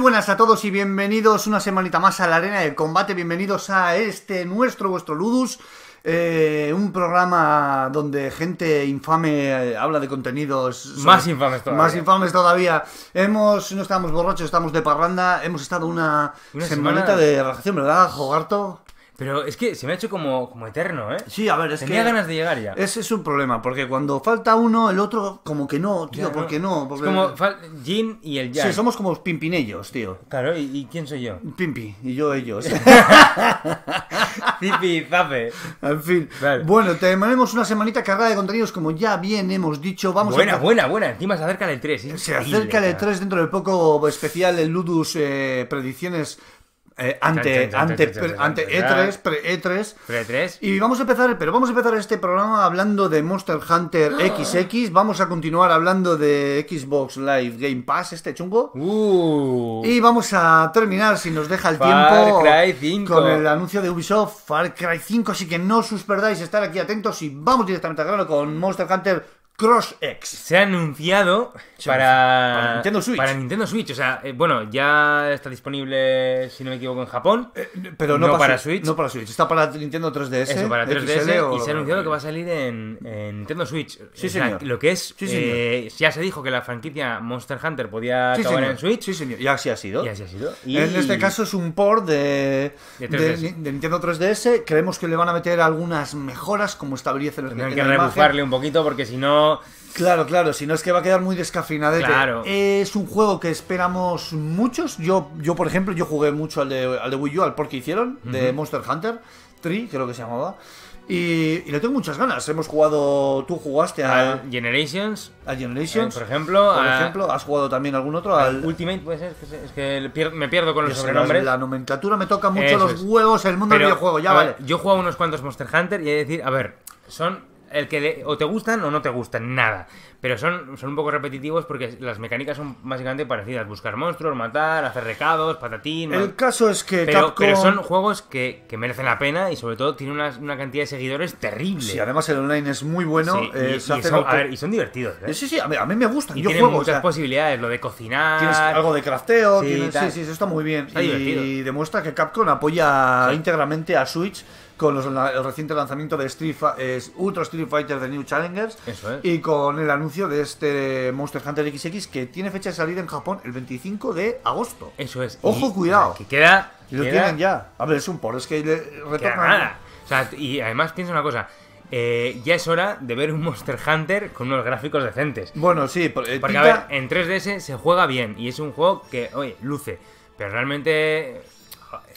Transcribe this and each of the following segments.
buenas a todos y bienvenidos una semanita más a la Arena del Combate. Bienvenidos a este nuestro, vuestro Ludus. Eh, un programa donde gente infame eh, habla de contenidos. Más infames todavía. Más infames todavía. Hemos, no estamos borrachos, estamos de parranda. Hemos estado una, semanita de relajación, ¿verdad, Jogarto? Pero es que se me ha hecho como, como eterno, ¿eh? Sí, a ver, es Tenía ganas de llegar ya. Ese es un problema, porque cuando falta uno, el otro, como que no, tío, porque no? Es como Jin y el Jack. Sí, somos como pimpinellos, tío. Claro, ¿y, quién soy yo? Pimpi, y yo ellos. pimpi zape. En fin. Bueno, Bueno, tenemos una semanita cargada de contenidos, como ya bien hemos dicho. Vamos buena, buena, buena. Encima se acerca el 3. Se acerca el 3 dentro del poco especial, el Ludus eh, Predicciones eh, ante, ante, ante E3, pre E3. Y vamos a empezar, pero vamos a empezar este programa hablando de Monster Hunter XX. Vamos a continuar hablando de Xbox Live Game Pass, este chungo. Uh. Y vamos a terminar, si nos deja el tiempo, con el anuncio de Ubisoft Far Cry 5. Así que no os perdáis estar aquí atentos y vamos directamente a grano con Monster Hunter X Se ha anunciado para, Nintendo Switch. Para Nintendo Switch. O sea, eh, bueno, ya está disponible, si no me equivoco, en Japón. Eh, pero no, para, Switch. No para Switch. Está para Nintendo 3DS. para 3DS. y se ha anunciado que va a salir en, Nintendo Switch. Sí, señor. Lo que es. Sí, eh, ya se dijo que la franquicia Monster Hunter podía acabar en Switch. Sí, señor. Y así ha sido. Y así ha sido. Y... En este caso es un port de, de, Nintendo 3DS. Creemos que le van a meter algunas mejoras, como en los Tendrán que, rebufarle un poquito, porque si no. Claro, claro, si no es que va a quedar muy descafinadete, Claro. Es un juego que esperamos muchos. Yo, yo por ejemplo, yo jugué mucho al de, al de Wii U, al por hicieron, de Monster Hunter, 3, creo que se llamaba. Y, le tengo muchas ganas. Hemos jugado. Tú jugaste Al Generations. A Generations. Eh, por ejemplo. Por ejemplo, has jugado también algún otro. Al, Ultimate, puede ser. Es que me pierdo con los sobrenombres. La nomenclatura me toca mucho los juegos, huevos, el mundo del videojuego, ya vale. yo he unos cuantos Monster Hunter y he de decir, a ver, son el que o te gustan o no te gustan, nada. Pero son, son un poco repetitivos porque las mecánicas son básicamente parecidas. Buscar monstruos, matar, hacer recados, patatín... El caso es que Capcom... pero son juegos que, merecen la pena y sobre todo tienen una, cantidad de seguidores terrible. Sí, además el online es muy bueno. y, son, divertidos. ¿eh? Sí, sí, a mí, me gustan. Y yo tienen muchas posibilidades. Lo de cocinar... Tienes algo de crafteo. Sí, sí, eso está muy bien. y demuestra que Capcom apoya íntegramente a Switch con los, el reciente lanzamiento de Street, es Ultra Street Fighter de New Challengers. Y con el anuncio de este Monster Hunter XX que tiene fecha de salida en Japón el 25 de agosto. Eso es. Ojo, cuidado. Que queda. Lo tienen ya. A ver, es un por, es que Nada. y además piensa una cosa. Eh, ya es hora de ver un Monster Hunter con unos gráficos decentes. Bueno, sí, eh, porque a ver, en 3DS se juega bien y es un juego que, oye, luce. Pero realmente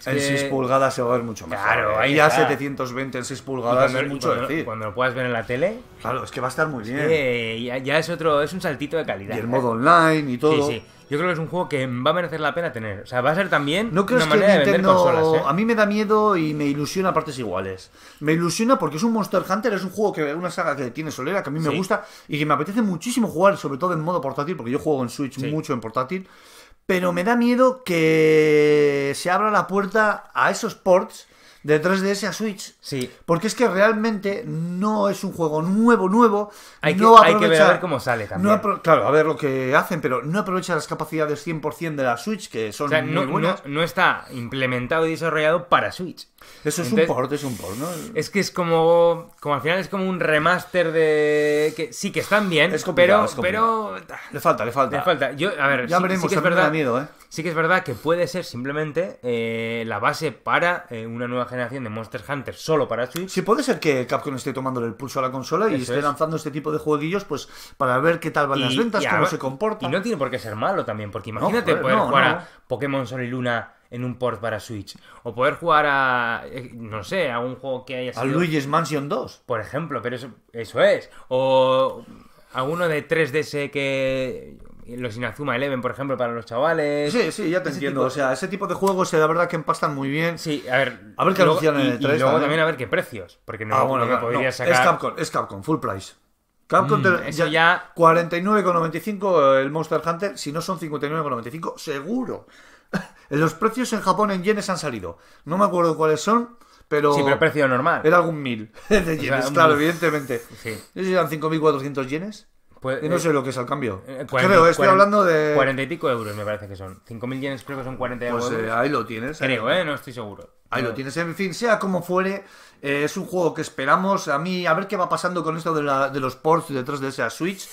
en 6 pulgadas se va a ver mucho más. Claro, ¿eh? ahí ya 720 en 6 pulgadas es mucho cuando, decir. Cuando lo puedas ver en la tele. Claro, es que va a estar muy bien. ya, es otro, es un saltito de calidad. Y el ¿eh? modo online y todo. Sí, sí. Yo creo que es un juego que va a merecer la pena tener. O sea, va a ser también no creo una manera que de vender consolas. ¿eh? A mí me da miedo y me ilusiona a partes iguales. Me ilusiona porque es un Monster Hunter, es un juego que una saga que tiene solera, que a mí me gusta y que me apetece muchísimo jugar, sobre todo en modo portátil, porque yo juego en Switch mucho en portátil. Pero me da miedo que se abra la puerta a esos ports Detrás de 3 a Switch. Sí. Porque es que realmente no es un juego nuevo, nuevo. Hay que, ver, cómo sale también. claro, a ver lo que hacen, pero no aprovecha las capacidades 100% de la Switch, que son o muy no, No, está implementado y desarrollado para Switch. Eso es un port, es un Es que es como. Como al final es como un remaster de. que Sí, que están bien, pero, Le falta, le falta. a ver, sí, que es verdad. ¿eh? Sí que es verdad que puede ser simplemente eh, la base para eh, una nueva generación generación de Monster Hunter solo para Switch. Si puede ser que Capcom esté tomando el pulso a la consola y esté lanzando este tipo de jueguillos pues para ver qué tal van las ventas, cómo se comporta. Y no tiene por qué ser malo también, porque imagínate poder jugar a Pokémon Sol y Luna en un port para Switch. O poder jugar a, eh, no sé, a un juego que haya sido... A Luigi's Mansion 2. Por ejemplo, pero eso, eso es. O alguno de 3DS que los Inazuma Eleven, por ejemplo, para los chavales. Sí, sí, ya te entiendo. O sea, ese tipo de juegos, eh, la verdad que empastan muy bien. Sí, a ver. A ver qué anuncian en el 3. Y luego también. a ver qué precios. Porque no, ah, bueno, que podría sacar. Es Capcom, es Capcom, full price. Capcom mm, ya. 49,95 eh, el Monster Hunter. Si no son 59,95, seguro. Los precios en Japón en yenes han salido. No me acuerdo cuáles son. Pero sí, pero precio normal. Era algún mil de yenes, claro, evidentemente. Sí. si eran 5.400 yenes? no eh, sé lo que es al cambio. Eh, creo, estoy hablando de. 40 y pico euros me parece que son. 5.000 yenes creo que son 40 pues, euros. Pues ahí lo tienes. Creo, ¿eh? No estoy seguro. Ahí lo tienes. En fin, sea como fuere, es un juego que esperamos. A mí, a ver qué va pasando con esto de, los ports detrás de esa Switch.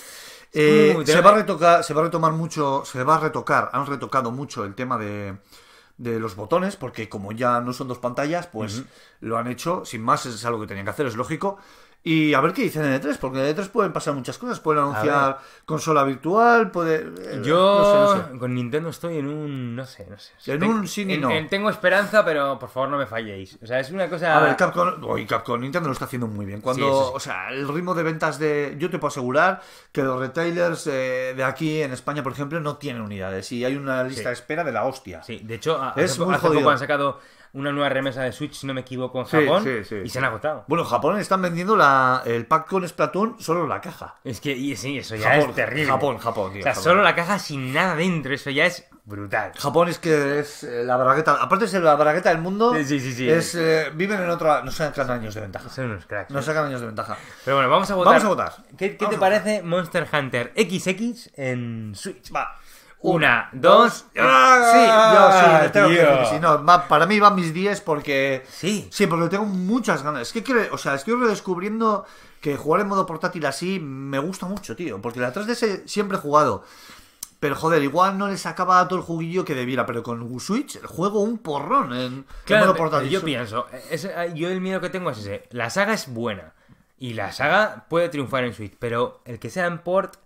se, va a retocar, se va a retomar mucho, se va a retocar, han retocado mucho el tema de, los botones, porque como ya no son dos pantallas, pues lo han hecho, sin más, es algo que tenían que hacer, es lógico. Y a ver qué dicen en E3, porque en E3 pueden pasar muchas cosas. Pueden anunciar consola virtual, puede... Eh, yo con Nintendo estoy en un... no sé, no sé. En un sí ni no. tengo esperanza, pero por favor no me falléis. O sea, es una cosa... A ver, Capcom... Uy, Capcom, Nintendo lo está haciendo muy bien. Cuando... O sea, el ritmo de ventas de... Yo te puedo asegurar que los retailers eh, de aquí en España, por ejemplo, no tienen unidades. Y hay una lista de espera de la hostia. Sí, de hecho, es hace han sacado una nueva remesa de Switch, si no me equivoco, en Japón sí, sí, y se han agotado. Bueno, en Japón están vendiendo la, el pack con Splatoon, solo la caja. Es que y, sí, eso ya Japón, es terrible. Japón, Japón, tío, o sea, solo la caja sin nada dentro, eso ya es brutal. Japón es que es eh, la bragueta. Aparte es la bragueta del mundo. Sí, sí, sí, Es, eh, viven en otra. No sacan años de ventaja. Son unos cracks. No eh. sacan años de ventaja. Pero bueno, vamos a votar. Vamos a votar. ¿Qué, te parece Monster Hunter XX en Switch? Va. Una, dos. Sí, yo eh, sí, no, para mí van mis 10 porque. Sí. Sí, porque tengo muchas ganas. Es que o sea, estoy redescubriendo que jugar en modo portátil así me gusta mucho, tío. Porque la 3DS siempre he jugado. Pero joder, igual no le sacaba todo el juguillo que debiera, pero con Switch juego un porrón en, modo portátil. Yo pienso, yo el miedo que tengo es ese. La saga es buena. Y la saga puede triunfar en Switch, pero el que sea en port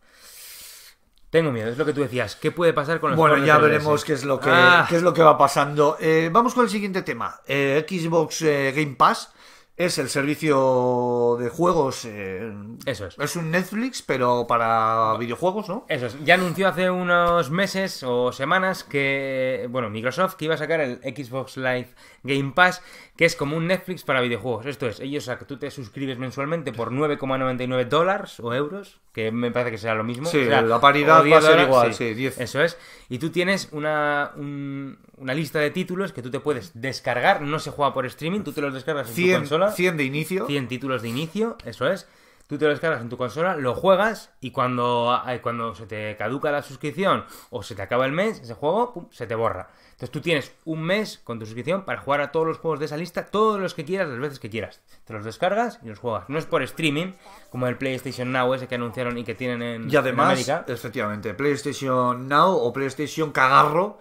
tengo miedo, es lo que tú decías. ¿Qué puede pasar con los Bueno, ya veremos qué es lo que, ah. es lo que va pasando. Eh, vamos con el siguiente tema. Eh, Xbox eh, Game Pass es el servicio de juegos. Eso es. Es un Netflix, pero para videojuegos, ¿no? Eso es. Ya anunció hace unos meses o semanas que, bueno, Microsoft que iba a sacar el Xbox Live Game Pass, que es como un Netflix para videojuegos. Esto es, ellos, o que tú te suscribes mensualmente por 9,99 dólares o euros, que me parece que será lo mismo. Sí, la paridad va a ser igual, Eso es. Y tú tienes una, una lista de títulos que tú te puedes descargar, no se juega por streaming, tú te los descargas en tu consola. 100 de inicio. 100 títulos de inicio, eso es Tú te lo descargas en tu consola, lo juegas y cuando, eh, cuando se te caduca la suscripción o se te acaba el mes, ese juego pum, se te borra. Entonces tú tienes un mes con tu suscripción para jugar a todos los juegos de esa lista, todos los que quieras, las veces que quieras. Te los descargas y los juegas. No es por streaming, como el PlayStation Now ese que anunciaron y que tienen en, y además, Efectivamente, PlayStation Now o PlayStation Cagarro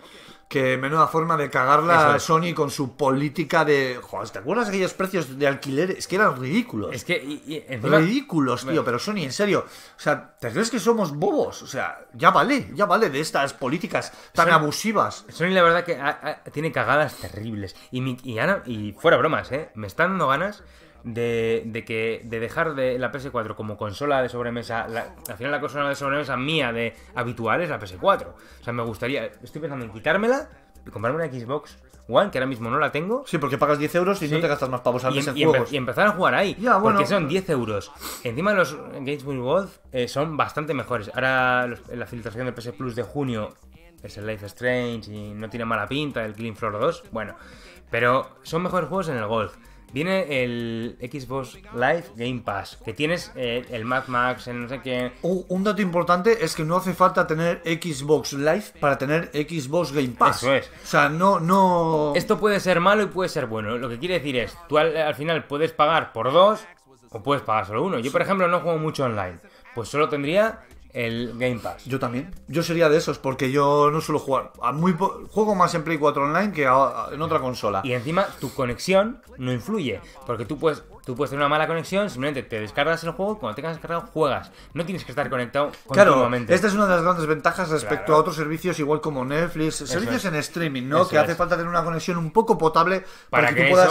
que menuda forma de cagarla Sony con su política de. Joder, ¿te acuerdas de aquellos precios de alquiler? Es que eran ridículos. Es que. Ridículos, tío. Pero Sony, en serio. O sea, ¿te crees que somos bobos? O sea, ya vale, ya vale de estas políticas tan abusivas. Sony, la verdad, que tiene cagadas terribles. Y, y, y fuera bromas, ¿eh? Me están dando ganas de, que de dejar de la PS4 como consola de sobremesa, la, al final la consola de sobremesa mía de habitual es la PS4. O sea, me gustaría, estoy pensando en quitármela y comprarme una Xbox One, que ahora mismo no la tengo. Sí, porque pagas 10 euros y no te gastas más pavos al y, em- empezar a jugar ahí, porque son 10 euros. Encima los Games with eh, son bastante mejores. Ahora la filtración del PS Plus de junio es el Life Strange y no tiene mala pinta, el Clean Floor 2, bueno. Pero son mejores juegos en el Golf. Viene el Xbox Live Game Pass, que tienes eh, el Mac Max, el no sé qué. un dato importante es que no hace falta tener Xbox Live para tener Xbox Game Pass. Eso es. O sea, no, no. Esto puede ser malo y puede ser bueno. Lo que quiere decir es, tú al final puedes pagar por dos o puedes pagar solo uno. Yo, por ejemplo, no juego mucho online. Pues solo tendría el Game Pass. Yo también. Yo sería de esos porque yo no suelo jugar. A muy juego más en Play 4 Online que en otra consola. Y encima tu conexión no influye porque tú puedes Tú puedes tener una mala conexión, simplemente te descargas el juego, y cuando tengas descargado juegas. No tienes que estar conectado continuamente. Claro, esta es una de las grandes ventajas respecto a otros servicios igual como Netflix, servicios en streaming, ¿no? que hace falta tener una conexión un poco potable para, que, puedas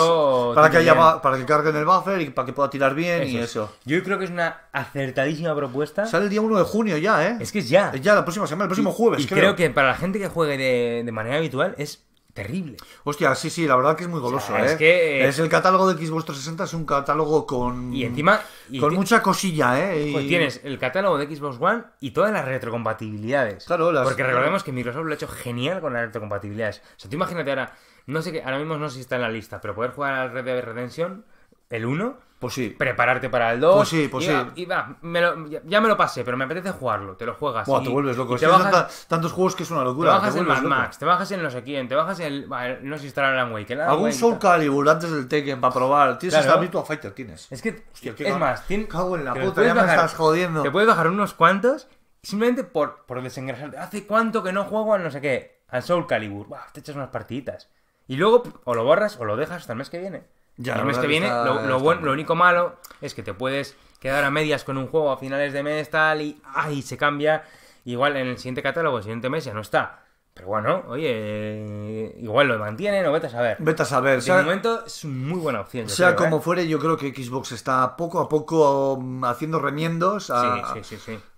para que carguen el buffer y para que pueda tirar bien y eso. Yo creo que es una acertadísima propuesta. Sale el día 1 de junio ya, ¿eh? Es que es ya. Es ya la próxima semana, el próximo jueves, y creo. que para la gente que juegue de manera habitual es terrible. Hostia, sí, sí, la verdad que es muy goloso, ¿eh? Es, que, eh, es el catálogo de Xbox 360, es un catálogo con. Y encima. con mucha cosilla, ¿eh? Pues tienes el catálogo de Xbox One y todas las retrocompatibilidades. Claro, las. Porque recordemos que Microsoft lo ha hecho genial con las retrocompatibilidades. O sea, tú imagínate ahora. No sé qué, ahora mismo no sé si está en la lista, pero poder jugar al Red Dead Redemption, el 1 pues sí. prepararte para el 2. Pues sí, pues y sí. me lo, ya, me lo pasé, pero me apetece jugarlo. Te lo juegas. te vuelves loco. bajas, tantos juegos que es una locura. Te bajas en Mad Max, te bajas en no sé quién, te bajas en. El, no sé si estará en Algún un Soul Calibur antes del Tekken para probar. Tienes Fighter, tienes. Es que. es más, cago en la puta, ya me estás jodiendo. Te puedes bajar unos cuantos simplemente por, por desengrasarte. ¿Hace cuánto que no juego al no sé qué? Al Soul Calibur. te echas unas partiditas. Y luego o lo borras o lo dejas hasta el mes que viene. Ya, el mes que viene, lo, lo, único malo es que te puedes quedar a medias con un juego a finales de mes, tal, y ¡ay! se cambia. Igual en el siguiente catálogo, el siguiente mes ya no está. Pero bueno, oye, igual lo mantienen o vete a saber. Vete a saber. De momento es muy buena opción. sea como ¿eh? fuere, yo creo que Xbox está poco a poco mm, haciendo remiendos a,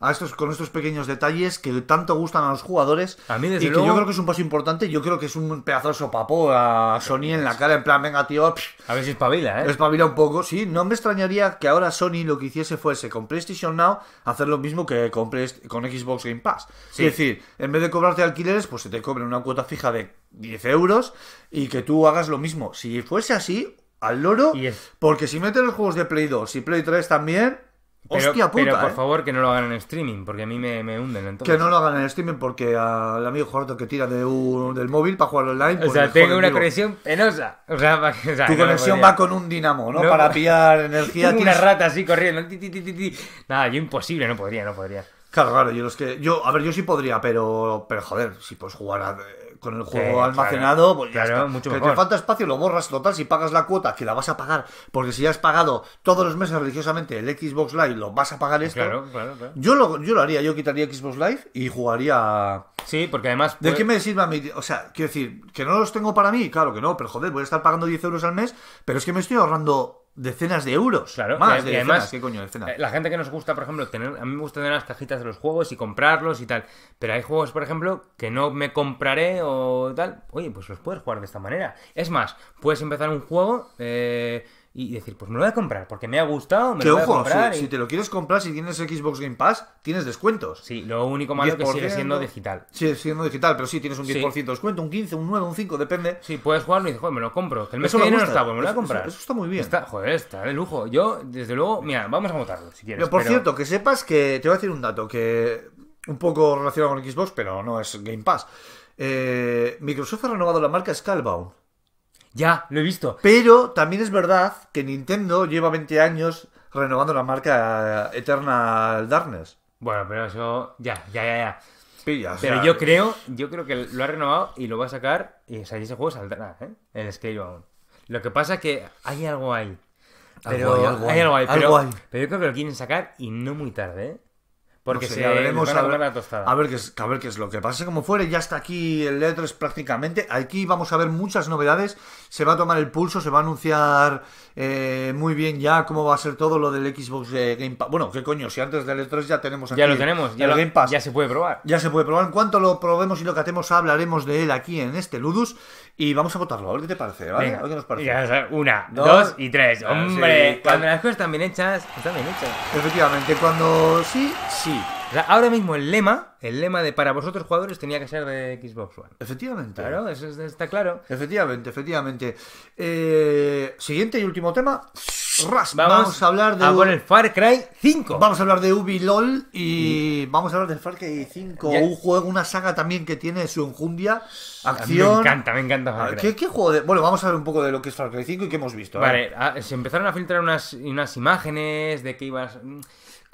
estos con estos pequeños detalles que tanto gustan a los jugadores. mí y que yo creo que es un paso importante. Yo creo que es un pedazo de sopapo a Sony en la cara, en plan, venga tío. a ver si espabila, ¿eh? Espabila un poco, sí. No me extrañaría que ahora Sony lo que hiciese fuese con PlayStation Now hacer lo mismo que con, con Xbox Game Pass. Es decir, en vez de cobrarte alquileres, pues se te cobre una cuota fija de 10 euros y que tú hagas lo mismo. Si fuese así, al loro, porque si meten los juegos de Play 2 y Play 3 también, Hostia puta, pero por ¿eh? favor que no lo hagan en streaming, porque a mí me, hunden entonces. Que no lo hagan en streaming porque al amigo Jorge que tira de del móvil para jugar online. o pues sea, tengo una conexión penosa. O sea, tu conexión va con un dinamo, ¿no? para pillar energía. tienes... una rata corriendo. Nada, yo imposible, no podría, no podría. Claro, claro, yo los que. Yo, a ver, yo sí podría, pero. Pero joder, si puedes jugar con el juego almacenado, pues claro, pues claro, Mucho que te falta espacio, lo borras total. Si pagas la cuota, que la vas a pagar, porque si ya has pagado todos los meses religiosamente el Xbox Live, lo vas a pagar esto. Claro, claro, Yo lo, yo lo haría, yo quitaría Xbox Live y jugaría. Sí, porque además. ¿De qué me sirve a mí? O sea, quiero decir, que no los tengo para mí, claro que no, pero joder, voy a estar pagando 10 euros al mes, pero es que me estoy ahorrando decenas de euros. Claro, más de decenas. ¿Qué coño, decenas? Eh, la gente que nos gusta, por ejemplo, tener, a mí me gusta tener las cajitas de los juegos y comprarlos y tal. Pero hay juegos, por ejemplo, que no me compraré o tal. Oye, pues los puedes jugar de esta manera. Es más, puedes empezar un juego. Eh, y decir, pues me lo voy a comprar porque me ha gustado, me lo Si, te lo quieres comprar, si tienes Xbox Game Pass, tienes descuentos. Sí, lo único malo es que sigue siendo digital. Sí, siendo digital, pero sí tienes un 10% de descuento, un 15, un 9, un 5, depende. Sí, puedes jugarlo y dices, joder, me lo compro. el mes eso está, pues me lo voy a comprar. Eso, está muy bien. joder, está de lujo. Yo, desde luego, mira, vamos a votarlo si quieres. Pero por cierto, que sepas que te voy a decir un dato que un poco relacionado con Xbox, pero no es Game Pass. Eh, Microsoft ha renovado la marca Scalbound. Ya, lo he visto. Pero también es verdad que Nintendo lleva 20 años renovando la marca Eternal Darkness. Bueno, pero eso. Ya, ya, ya, ya. pero yo creo, yo creo que lo ha renovado y lo va a sacar. Y ese juego saldrá, ¿eh? El Scalebound. Lo que pasa es que hay algo ahí. Pero, hay, algo ahí. pero, yo creo que lo quieren sacar y no muy tarde, ¿eh? Porque se hablemos a ver, A ver, qué es, a ver qué es lo que pase Como fuere, ya está aquí el E3 prácticamente. Aquí vamos a ver muchas novedades. Se va a tomar el pulso, se va a anunciar eh, muy bien ya cómo va a ser todo lo del Xbox eh, Game Pass. Bueno, qué coño, si antes del E3 ya tenemos aquí. Ya lo tenemos, ya lo, Game Pass. Ya se puede probar. Ya se puede probar. En cuanto lo probemos y lo que hacemos hablaremos de él aquí en este Ludus. Y vamos a votarlo, a ver qué te parece, ¿vale? A ver qué nos parece. Ya, una, dos, y tres. Hombre, cuando las cosas están bien hechas, están bien hechas. Efectivamente, cuando sí, sí ahora mismo el lema, el lema de para vosotros jugadores tenía que ser de Xbox One. Efectivamente. Claro, eso está claro. Efectivamente, efectivamente. Eh, siguiente y último tema. Vamos, a hablar de. A hablar el Far Cry 5. Vamos a hablar de Ubi LOL y, vamos a hablar del Far Cry 5. Un juego, una saga también que tiene su enjundia. Acción. Me encanta, me encanta ah, ¿Qué, Bueno, vamos a ver un poco de lo que es Far Cry 5 y qué hemos visto. ¿eh? Vale, ah, se empezaron a filtrar unas, unas imágenes de que ibas. Mm,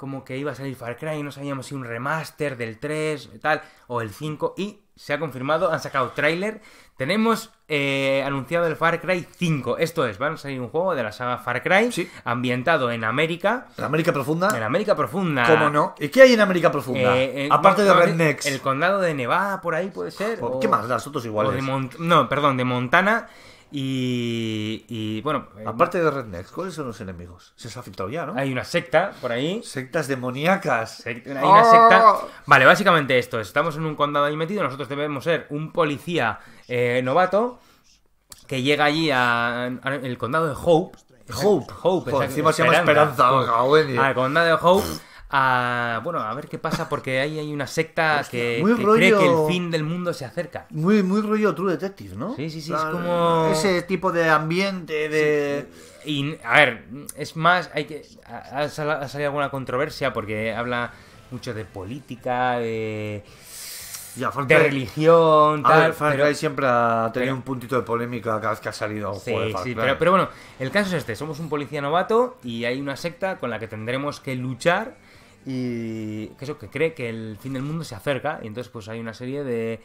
como que iba a salir Far Cry, no sabíamos si un remaster del 3 tal, o el 5, y se ha confirmado, han sacado tráiler, tenemos eh, anunciado el Far Cry 5, esto es, van a salir un juego de la saga Far Cry, ambientado en América. ¿En América Profunda? En América Profunda. ¿Cómo no? ¿Y qué hay en América Profunda? Eh, eh, Aparte de Rednecks. El condado de Nevada, por ahí puede ser. ¿Qué más? Las otros iguales. no, perdón, de Montana. Y, y bueno. Aparte de Rednecks, ¿cuáles son los enemigos? Se os ha filtrado ya, ¿no? Hay una secta por ahí. Sectas demoníacas. ¡Oh! Vale, básicamente esto: estamos en un condado ahí metido. Nosotros debemos ser un policía eh, novato que llega allí al el condado de Hope. Hope, Hope. Hope Esperanza. Al ah, condado de Hope a, bueno, a ver qué pasa, porque ahí hay una secta que, cree que el fin del mundo se acerca. Muy, muy rollo True Detective, ¿no? Sí, sí, es como... Ese tipo de ambiente, de... a ver, es más, hay que... Ha, salido alguna controversia porque habla mucho de política, de... religión, tal. Ver, siempre ha tenido un puntito de polémica cada vez que ha salido. Sí, juego pero bueno, el caso es este: somos un policía novato y hay una secta con la que tendremos que luchar y que eso, que cree que el fin del mundo se acerca y entonces pues hay una serie de...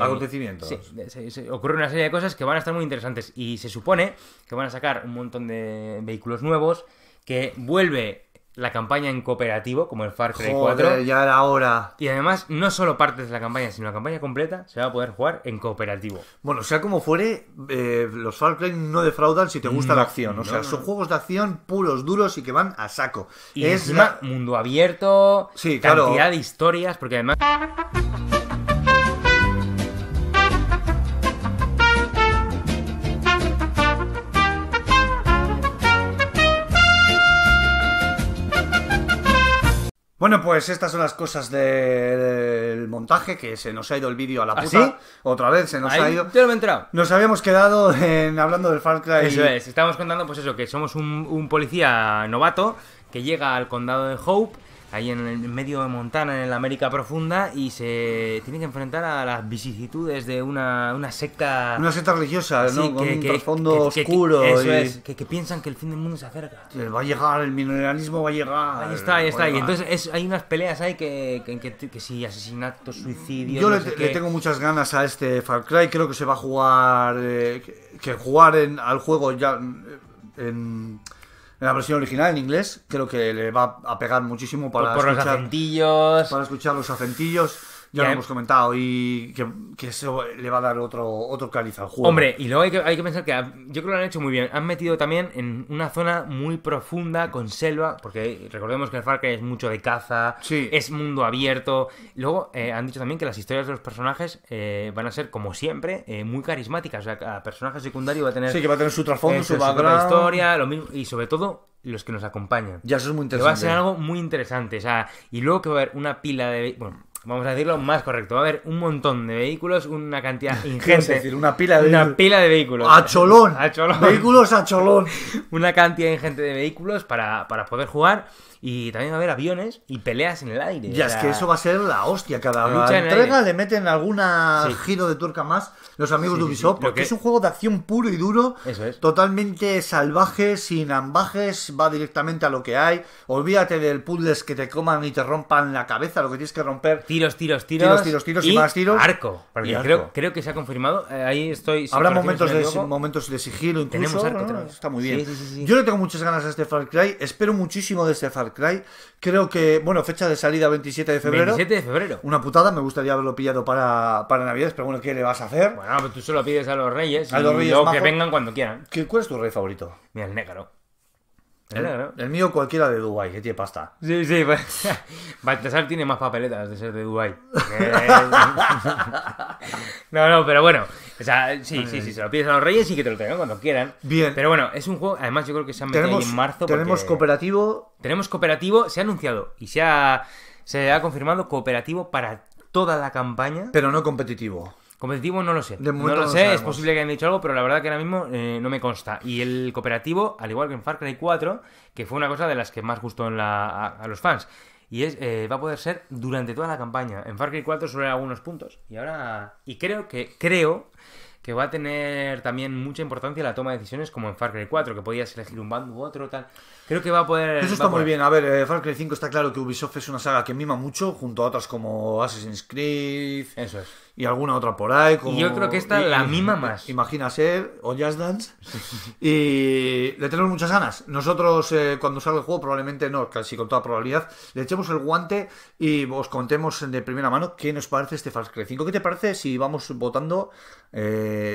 acontecimientos. Sí, ocurre una serie de cosas que van a estar muy interesantes y se supone que van a sacar un montón de vehículos nuevos que vuelve la campaña en cooperativo, como el Far Cry 4. Y además, no solo partes de la campaña, sino la campaña completa se va a poder jugar en cooperativo. Bueno, sea como fuere, eh, los Far Cry no defraudan si te gusta la acción. O sea, son juegos de acción puros, duros y que van a saco. Y es encima, mundo abierto, sí, cantidad de historias, porque además. Bueno, pues estas son las cosas del montaje, que se nos ha ido el vídeo a la ¿Ah, puta. Otra vez se nos ha ido. Yo no he Nos habíamos quedado hablando del Far Cry. Eso es, estábamos contando pues eso, que somos un, un policía novato que llega al condado de Hope ahí en el medio de Montana, en la América Profunda, y se tiene que enfrentar a las vicisitudes de una, secta... Una secta religiosa, ¿no? Con que, un trasfondo oscuro. Que, eso es, que, piensan que el fin del mundo se acerca. Va a llegar, el mineralismo va a llegar. Ahí está, ahí está. Y entonces hay unas peleas ahí que, que, sí, asesinatos, suicidios... Yo le, tengo muchas ganas a este Far Cry, creo que se va a jugar... Eh, que jugar en, al juego ya... en en la versión original, en inglés, creo que le va a pegar muchísimo para los Para escuchar los acentillos. Ya lo eh, hemos comentado y que, eso le va a dar otro, otro al juego. Hombre, y luego hay que, hay que pensar que yo creo que lo han hecho muy bien. Han metido también en una zona muy profunda con selva, porque recordemos que el Far Cry es mucho de caza, es mundo abierto. Luego eh, han dicho también que las historias de los personajes eh, van a ser, como siempre, muy carismáticas. O sea, cada personaje secundario va a tener... Sí, que va a tener su trasfondo, su, background. historia, lo mismo, y sobre todo los que nos acompañan. Ya eso es muy interesante. va a ser algo muy interesante. y luego que va a haber una pila de... Bueno, vamos a decirlo más correcto, va a haber un montón de vehículos, una cantidad ingente. decir, una pila de Una pila de vehículos. A cholón. A cholón. Vehículos a cholón. una cantidad ingente de vehículos para, para poder jugar. Y también va a haber aviones y peleas en el aire. Ya, es que eso va a ser la hostia. Cada Lucha entrega le meten alguna giro de tuerca más los amigos de Ubisoft, porque es un juego de acción puro y duro, eso es. totalmente salvaje, sin ambajes, va directamente a lo que hay. Olvídate del puzzles que te coman y te rompan la cabeza, lo que tienes que romper. Tiros, tiros, tiros. Tiros, tiros, y, más tiros. Arco. Creo, creo que se ha confirmado. Eh, ahí estoy. Habrá momentos de, momentos de sigilo, incluso. Tenemos arco. Está muy bien. Yo le tengo muchas ganas a este Far Cry. Espero muchísimo de este Far Cry. Creo que, bueno, fecha de salida 27 de febrero. 27 de febrero. Una putada, me gustaría haberlo pillado para, para Navidades, pero bueno, ¿qué le vas a hacer? Bueno, pues tú solo pides a los reyes. A los reyes. que vengan cuando quieran. ¿Qué, ¿Cuál es tu rey favorito? Mira, el negro. El, mío cualquiera de Dubai, que tiene pasta. Sí, sí. Pues, Baltasar tiene más papeletas de ser de Dubai. no, no, pero bueno. O sea, sí, sí, sí, se lo pides a los reyes y que te lo tengan cuando quieran. Bien. Pero bueno, es un juego, además yo creo que se han metido en marzo. Tenemos cooperativo. Tenemos cooperativo, se ha anunciado y se se ha confirmado cooperativo para toda la campaña. Pero no competitivo. Competitivo no lo sé. no lo sé, es posible que hayan dicho algo, pero la verdad que ahora mismo eh, no me consta. Y el cooperativo, al igual que en Far Cry 4, que fue una cosa de las que más gustó a, los fans. Y es, eh, va a poder ser durante toda la campaña. En Far Cry 4 solo eran algunos puntos. Y ahora. Y creo que. Creo que va a tener también mucha importancia la toma de decisiones como en Far Cry 4, que podías elegir un bando u otro, tal. Creo que va a poder... Eso está muy bien. A ver, eh, Far Cry 5 está claro que Ubisoft es una saga que mima mucho junto a otras como Assassin's Creed. Eso es y alguna otra por ahí. yo creo que esta la misma más. Imagina ser o Jazz Dance. y le tenemos muchas ganas. Nosotros, eh, cuando salga el juego, probablemente no, casi con toda probabilidad, le echemos el guante y os contemos de primera mano qué nos parece este Far Cry 5. ¿Qué te parece si vamos votando que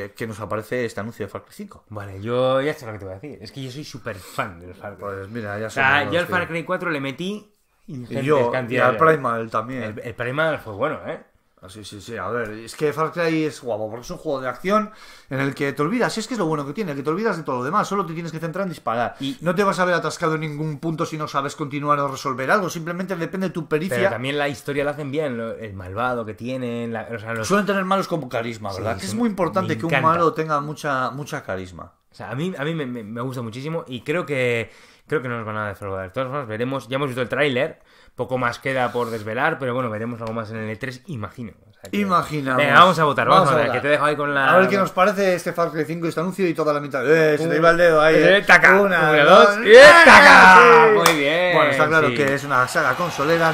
eh, qué nos aparece este anuncio de Far Cry 5? Vale, yo ya sé lo que te voy a decir. Es que yo soy súper fan del Far Cry. Pues mira, ya o yo al Far Cry 4 le metí y yo, y al Primal también. El, el, Primal fue bueno, ¿eh? Ah, sí, sí, sí. A ver, es que Far Cry es guapo porque es un juego de acción en el que te olvidas. Y es que es lo bueno que tiene, que te olvidas de todo lo demás. Solo te tienes que centrar en disparar. Y no te vas a ver atascado en ningún punto si no sabes continuar o resolver algo. Simplemente depende de tu pericia. Pero también la historia la hacen bien. El malvado que tienen. los... Suelen tener malos como carisma, ¿verdad? que es muy importante que un malo tenga mucha, mucha carisma. O sea, a mí, a mí me, gusta muchísimo y creo que creo que no nos van a defraudar. De todas formas, veremos. Ya hemos visto el tráiler. Poco más queda por desvelar, pero bueno, veremos algo más en el E3, imagino. O Venga, vamos a votar, vamos, a, ver, que te dejo ahí con la... A ver qué nos parece este Far Cry 5 este anuncio y toda la mitad. ¡Eh, se uh. el dedo ahí! Eh, eh. taca. Una, eh, taca. Muy bien. Bueno, está claro que es una saga consolera,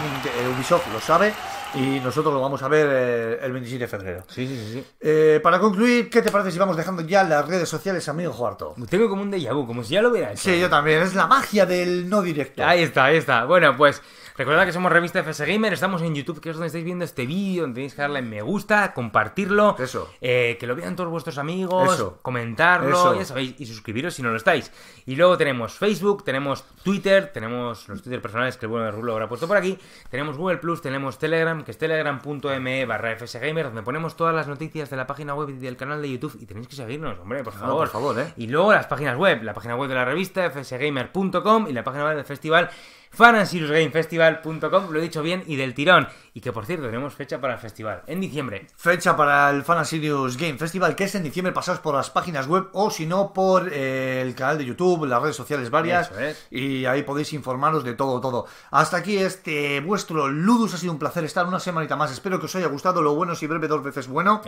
Ubisoft lo sabe, y nosotros lo vamos a ver eh, el 27 de febrero. Sí, sí, sí. Eh, para concluir, ¿qué te parece si vamos dejando ya las redes sociales, amigo Juarto? Tengo como un déjà vu, como si ya lo hubiera hecho. Sí, yo también. Es la magia del no directo. Ahí está, ahí está. Bueno, pues... Recordad que somos Revista FS Gamer, estamos en YouTube, que es donde estáis viendo este vídeo, donde tenéis que darle me gusta, compartirlo. Eso. Eh, que lo vean todos vuestros amigos, comentarlo, ya sabéis, y suscribiros si no lo estáis. Y luego tenemos Facebook, tenemos Twitter, tenemos los Twitter personales que el bueno de Rublo habrá puesto por aquí, tenemos Google Plus, tenemos Telegram, que es telegram.me barra FSGamer, donde ponemos todas las noticias de la página web y del canal de YouTube. Y tenéis que seguirnos, hombre, por ah, favor. por favor ¿eh? Y luego las páginas web, la página web de la revista, fsgamer.com y la página web del festival FanasiusGameFestival.com, lo he dicho bien, y del tirón. Y que por cierto, tenemos fecha para el festival, en diciembre. Fecha para el Fanasirius Game Festival, que es en diciembre, pasaos por las páginas web o si no por eh, el canal de YouTube, las redes sociales varias. Y ahí podéis informaros de todo, todo. Hasta aquí este vuestro Ludus, ha sido un placer estar una semanita más. Espero que os haya gustado, lo bueno si breve dos veces bueno.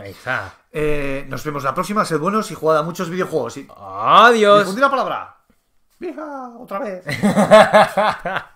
Eh, nos vemos la próxima, sed buenos y jugad a muchos videojuegos. Y... Adiós. Difundir la palabra. Vieja, otra vez.